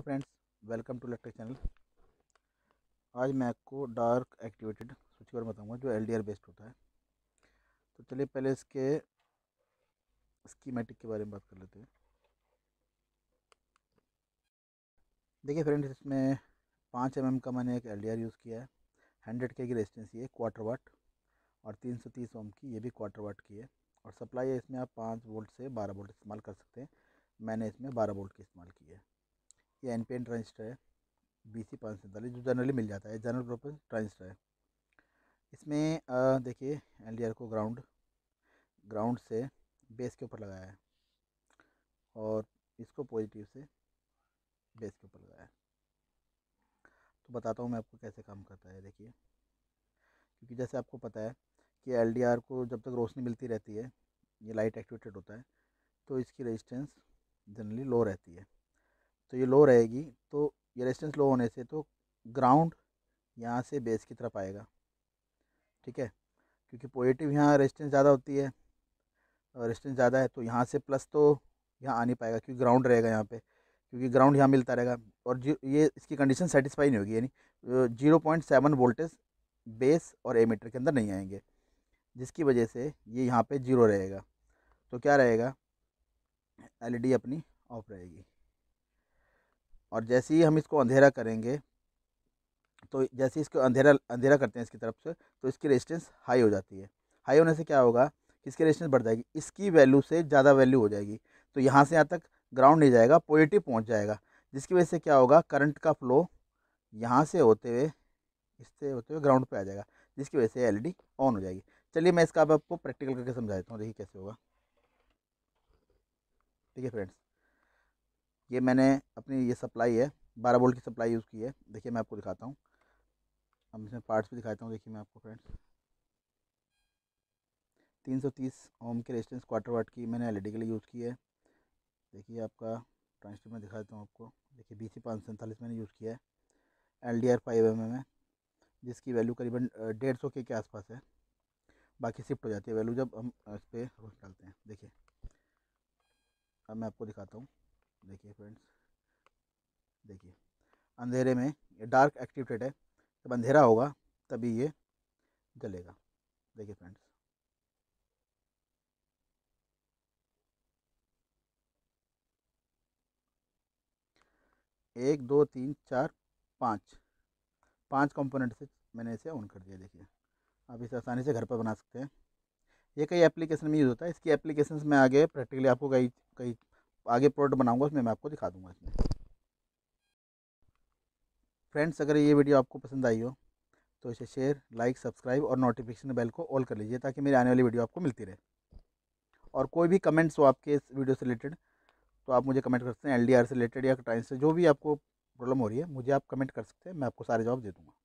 friends welcome to electric channel आज मैं आपको डार्क एक्टिवेटेड स्विच कवर बताऊंगा जो एलडीआर बेस्ड होता है तो चलिए पहले इसके स्कीमेटिक के बारे में बात कर लेते हैं देखिए फ्रेंड्स इसमें पाँच एम का मैंने एक एलडीआर यूज़ किया है हंड्रेड के की रेजिस्टेंस ये क्वार्टर वाट और तीन सौ तीस ओम की ये भी क्वार्टर वाट की है और सप्लाई है इसमें आप पाँच वोल्ट से बारह वोल्ट इस्तेमाल कर सकते हैं मैंने इसमें बारह वोल्ट की इस्तेमाल की है ये एन पी एन ट्रांजिस्टर है बी सी पाँच सैंतालीस जो जनरली मिल जाता है जनरल पर्पज ट्रांजिस्टर है इसमें देखिए एल को ग्राउंड ग्राउंड से बेस के ऊपर लगाया है और इसको पॉजिटिव से बेस के ऊपर लगाया है तो बताता हूँ मैं आपको कैसे काम करता है देखिए क्योंकि जैसे आपको पता है कि एल को जब तक रोशनी मिलती रहती है ये लाइट एक्टिवेटेड होता है तो इसकी रेजिस्टेंस जनरली लो रहती है तो ये लो रहेगी तो ये रेजिस्टेंस लो होने से तो ग्राउंड यहाँ से बेस की तरफ आएगा ठीक है क्योंकि पॉजिटिव यहाँ रेजिस्टेंस ज़्यादा होती है और रेजिस्टेंस ज़्यादा है तो यहाँ से प्लस तो यहाँ आ नहीं पाएगा क्योंकि ग्राउंड रहेगा यहाँ पे क्योंकि ग्राउंड यहाँ मिलता रहेगा और ये इसकी कंडीशन सेटिस्फाई नहीं होगी यानी zero point seven voltage base और ए मीटर के अंदर नहीं आएंगे जिसकी वजह से ये यहाँ पे जीरो रहेगा तो क्या रहेगा एलईडी e अपनी ऑफ रहेगी और जैसे ही हम इसको अंधेरा करेंगे तो जैसे इसको अंधेरा अंधेरा करते हैं इसकी तरफ से तो इसकी रेजिस्टेंस हाई हो जाती है हाई होने से क्या होगा इसकी रेजिस्टेंस बढ़ जाएगी इसकी वैल्यू से ज़्यादा वैल्यू हो जाएगी तो यहाँ से यहाँ तक ग्राउंड नहीं जाएगा पॉजिटिव पहुँच जाएगा जिसकी वजह से क्या होगा करंट का फ्लो यहाँ से होते हुए इससे होते हुए ग्राउंड पर आ जाएगा जिसकी वजह से एल ऑन हो जाएगी चलिए मैं इसका अब आपको प्रैक्टिकल करके समझा देता हूँ देखिए कैसे होगा ठीक है फ्रेंड्स ये मैंने अपनी ये सप्लाई है बारह वोल्ट की सप्लाई यूज़ की है देखिए मैं आपको दिखाता हूँ अब इसमें पार्ट्स भी दिखाता हूँ देखिए मैं आपको फ्रेंड्स तीन सौ तीस ओम के रेजिस्टेंस क्वार्टर वाट की मैंने एलईडी के लिए यूज़ की है देखिए आपका ट्रांसफर में दिखाता हूँ आपको देखिए बी सी पाँच मैंने यूज़ किया है L D R five M M जिसकी वैल्यू करीबन डेढ़ सौ के के आसपास है बाकी शिफ्ट हो जाती है वैल्यू जब हम इस पर रोश डालते हैं देखिए अब मैं आपको दिखाता हूँ देखिए फ्रेंड्स देखिए अंधेरे में ये डार्क एक्टिवेटेड है जब अंधेरा होगा तभी ये जलेगा देखिए फ्रेंड्स एक दो तीन चार पाँच पांच कंपोनेंट से मैंने इसे ऑन कर दिया देखिए आप इसे आसानी से घर पर बना सकते हैं ये कई एप्लीकेशन में यूज़ होता है इसकी एप्लीकेशन में आगे प्रैक्टिकली आपको कई कई आगे प्रोडक्ट बनाऊंगा उसमें मैं आपको दिखा दूंगा इसमें फ्रेंड्स अगर ये वीडियो आपको पसंद आई हो तो इसे शेयर लाइक सब्सक्राइब और नोटिफिकेशन बेल को ऑल कर लीजिए ताकि मेरी आने वाली वीडियो आपको मिलती रहे और कोई भी कमेंट्स हो आपके इस वीडियो से रिलेटेड तो आप मुझे कमेंट कर सकते हैं एल से रिलेटेड या टाइम से जो भी आपको प्रॉब्लम हो रही है मुझे आप कमेंट कर सकते हैं मैं आपको सारे जवाब दे दूँगा